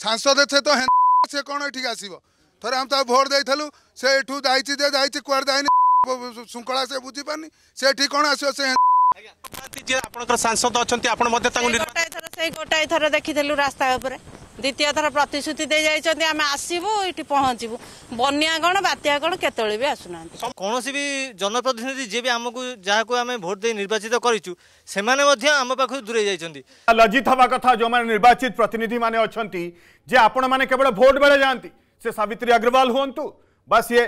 ସାଂସଦ ସେ ତ ସେ କ'ଣ ଏଠିକି ଆସିବ ଥରେ ଆମେ ତାକୁ ଭୋଟ ଦେଇଥିଲୁ ସେ ଏଠୁ ଯାଇଛି ଯେ ଯାଇଛି କୁଆଡ଼େ ଯାଇନି ଶୃଙ୍ଖଳା ସେ ବୁଝିପାରୁନି ସେ ଏଠିକି କ'ଣ ଆସିବ ସେ ଆପଣଙ୍କର ସାଂସଦ ଅଛନ୍ତି ଆପଣ ମଧ୍ୟ ତାଙ୍କୁ ଗୋଟାଏ ଥର ସେଇ ଗୋଟାଏ ଥର ଦେଖିଥିଲୁ ରାସ୍ତା ଉପରେ দ্বিতীয় ଥର ପ୍ରତିଶ୍ରୁତି ଦେଇଯାଇଛନ୍ତି ଆମେ ଆସିବୁ ଏଠି ପହଞ୍ଚିବୁ ବନ୍ୟା କ'ଣ ବାତ୍ୟା କ'ଣ କେତେବେଳେ ବି ଆସୁନାହାନ୍ତି କୌଣସି ବି ଜନପ୍ରତିନିଧି ଯିଏ ବି ଆମକୁ ଯାହାକୁ ଆମେ ଭୋଟ ଦେଇ ନିର୍ବାଚିତ କରିଛୁ ସେମାନେ ମଧ୍ୟ ଆମ ପାଖରୁ ଦୂରେଇ ଯାଇଛନ୍ତି ଲଜ୍ଜିତ ହେବା କଥା ଯେଉଁମାନେ ନିର୍ବାଚିତ ପ୍ରତିନିଧିମାନେ ଅଛନ୍ତି ଯେ ଆପଣମାନେ କେବଳ ଭୋଟ ବେଳେ ଯାଆନ୍ତି ସେ ସାବିତ୍ରୀ ଅଗ୍ରୱାଲ ହୁଅନ୍ତୁ ବା ସିଏ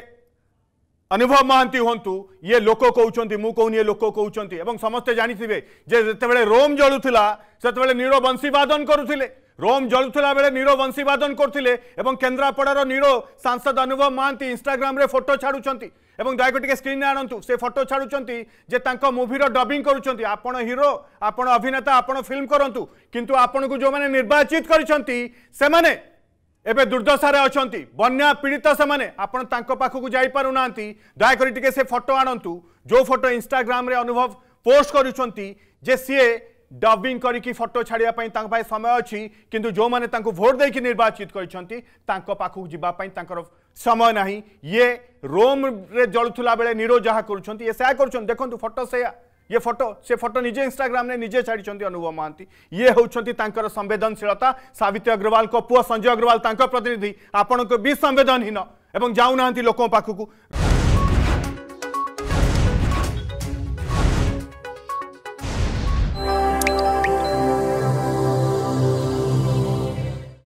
ଅନୁଭବ ମହାନ୍ତି ହୁଅନ୍ତୁ ଇଏ ଲୋକ କହୁଛନ୍ତି ମୁଁ କହୁନି ଇଏ ଲୋକ କହୁଛନ୍ତି ଏବଂ ସମସ୍ତେ ଜାଣିଥିବେ ଯେ ଯେତେବେଳେ ରୋମ୍ ଜଳୁଥିଲା ସେତେବେଳେ ନୀଳ ବଂଶୀ ବାଦନ କରୁଥିଲେ রোম জলুলা বেড়ে নীর বংশীবাদন করলে এবং কেন্দ্রাপড়ার নীর সাংসদ অনুভব মহান্তি ইনস্টাগ্রামে ফটো ছাড়ুচ্ছেন এবং দয়াকরি টিকি স্ক্রিনে আনতু সে ফটো ছাড়ুচ্ছেন যে তাঁর মুভির ডবিং করছেন আপনার হিরো আপনার অভিনেতা আপনার ফিল্ম করতু কিন্তু আপনার যে নির্বাচিত করেছেন সে এবে দুর্দশার অনেক বন্যা পীড়িত সে আপনার তাঁর পাখক পু না দয়া করে টিকি সে ফটো আনতু যে ফটো ইনস্টাগ্রামে অনুভব পোস্ট করছেন যে সিয়ে डबिंग कर फटो छाड़ापाई समय अच्छी किंतु जो मैंने भोट कि निर्वाचित कर समय ना ये रोम जलुला बेले नीरो जहाँ कर कर देखो फटो से ये फटो से फोटो निजे इंस्टाग्राम ने निजे छाड़ अनुभव महांती ये हूँ संवेदनशीलता सवित्री अग्रवाल पुव संजय अग्रवाल प्रतिनिधि आपण को भी संवेदनहीन जाऊना लोक पाखक